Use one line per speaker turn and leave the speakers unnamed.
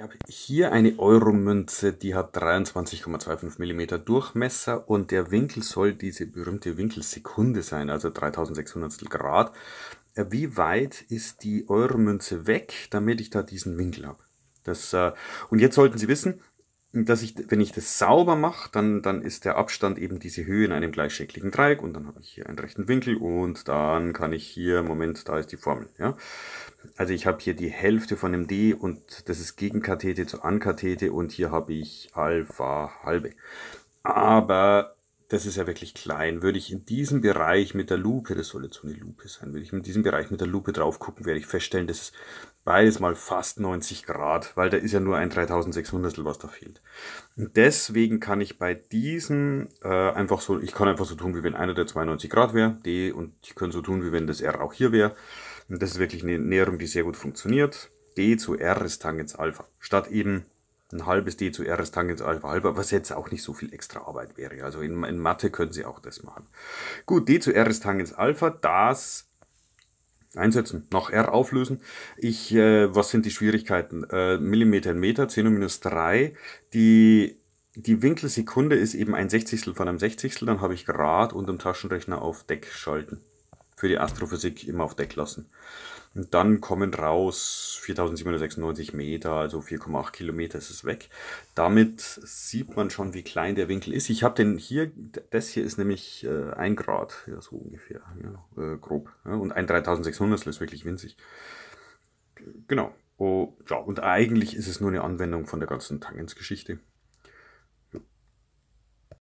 Ich habe hier eine Euro-Münze, die hat 23,25 mm Durchmesser und der Winkel soll diese berühmte Winkelsekunde sein, also 3600 Grad. Äh, wie weit ist die Euro-Münze weg, damit ich da diesen Winkel habe? Das, äh, und jetzt sollten Sie wissen, dass ich, wenn ich das sauber mache, dann, dann ist der Abstand eben diese Höhe in einem gleichschenkligen Dreieck und dann habe ich hier einen rechten Winkel und dann kann ich hier, Moment, da ist die Formel. Ja? Also ich habe hier die Hälfte von dem D und das ist Gegenkathete zu Ankathete und hier habe ich Alpha halbe. Aber das ist ja wirklich klein. Würde ich in diesem Bereich mit der Lupe, das soll jetzt so eine Lupe sein, würde ich in diesem Bereich mit der Lupe drauf gucken, werde ich feststellen, das ist beides mal fast 90 Grad, weil da ist ja nur ein 3600, was da fehlt. Und deswegen kann ich bei diesem äh, einfach so, ich kann einfach so tun, wie wenn einer der 92 Grad wäre, D und ich kann so tun, wie wenn das R auch hier wäre. Und das ist wirklich eine Näherung, die sehr gut funktioniert. D zu R ist Tangens Alpha. Statt eben ein halbes D zu RS Tangens Alpha halber, was jetzt auch nicht so viel extra Arbeit wäre. Also in, in Mathe können Sie auch das machen. Gut, D zu RS Tangens Alpha, das einsetzen, nach R auflösen. Ich, äh, was sind die Schwierigkeiten? Äh, Millimeter in Meter, 10 und minus 3. Die, die Winkelsekunde ist eben ein Sechzigstel von einem Sechzigstel, dann habe ich Grad und im Taschenrechner auf Deck schalten für die Astrophysik immer auf Deck lassen. Und dann kommen raus 4796 Meter, also 4,8 Kilometer ist es weg. Damit sieht man schon, wie klein der Winkel ist. Ich habe den hier, das hier ist nämlich äh, 1 Grad, ja, so ungefähr, ja, äh, grob. Ja, und ein 3600 ist wirklich winzig. Genau. Oh, ja, und eigentlich ist es nur eine Anwendung von der ganzen Tangensgeschichte.